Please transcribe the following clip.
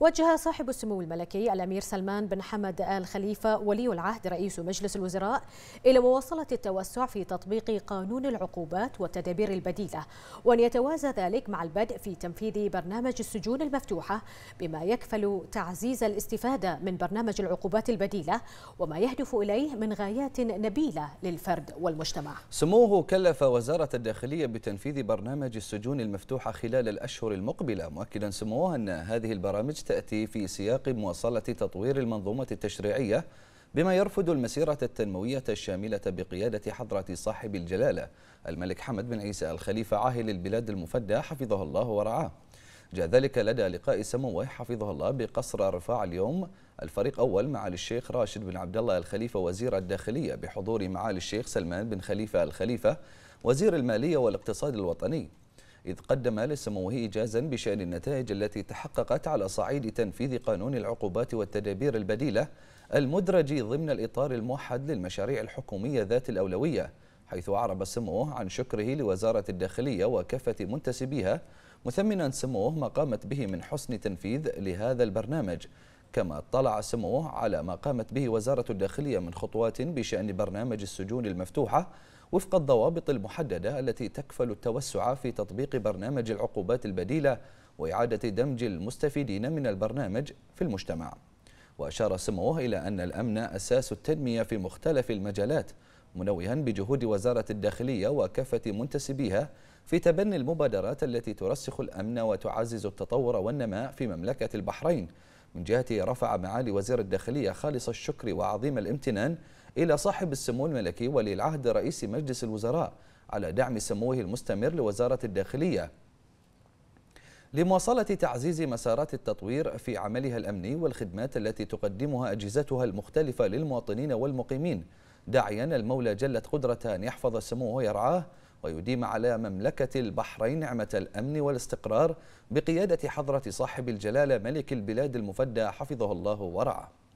وجه صاحب السمو الملكي الأمير سلمان بن حمد آل خليفة ولي العهد رئيس مجلس الوزراء إلى مواصلة التوسع في تطبيق قانون العقوبات والتدابير البديلة وأن يتوازى ذلك مع البدء في تنفيذ برنامج السجون المفتوحة بما يكفل تعزيز الاستفادة من برنامج العقوبات البديلة وما يهدف إليه من غايات نبيلة للفرد والمجتمع سموه كلف وزارة الداخلية بتنفيذ برنامج السجون المفتوحة خلال الأشهر المقبلة مؤكدا سموه أن هذه البرامج تأتي في سياق مواصلة تطوير المنظومة التشريعية بما يرفض المسيرة التنموية الشاملة بقيادة حضرة صاحب الجلالة الملك حمد بن عيسى الخليفة عاهل البلاد المفدى حفظه الله ورعاه جاء ذلك لدى لقاء سموه حفظه الله بقصر رفاع اليوم الفريق أول معالي الشيخ راشد بن عبد الله الخليفة وزير الداخلية بحضور معالي الشيخ سلمان بن خليفة الخليفة وزير المالية والاقتصاد الوطني إذ قدم لسموه إيجازا بشأن النتائج التي تحققت على صعيد تنفيذ قانون العقوبات والتدابير البديلة المدرج ضمن الإطار الموحد للمشاريع الحكومية ذات الأولوية حيث أعرب سموه عن شكره لوزارة الداخلية وكافة منتسبيها مثمنا سموه ما قامت به من حسن تنفيذ لهذا البرنامج كما اطلع سموه على ما قامت به وزارة الداخلية من خطوات بشأن برنامج السجون المفتوحة وفق الضوابط المحددة التي تكفل التوسع في تطبيق برنامج العقوبات البديلة وإعادة دمج المستفيدين من البرنامج في المجتمع وأشار سموه إلى أن الأمن أساس التنمية في مختلف المجالات منوها بجهود وزارة الداخلية وكافة منتسبيها في تبني المبادرات التي ترسخ الأمن وتعزز التطور والنماء في مملكة البحرين من جهته رفع معالي وزير الداخلية خالص الشكر وعظيم الامتنان إلى صاحب السمو الملكي ولي العهد رئيس مجلس الوزراء على دعم سموه المستمر لوزارة الداخلية لمواصلة تعزيز مسارات التطوير في عملها الأمني والخدمات التي تقدمها أجهزتها المختلفة للمواطنين والمقيمين داعيا المولى جلت قدرته أن يحفظ سموه ويرعاه ويديم على مملكة البحرين نعمة الأمن والاستقرار بقيادة حضرة صاحب الجلالة ملك البلاد المفدى حفظه الله ورعاه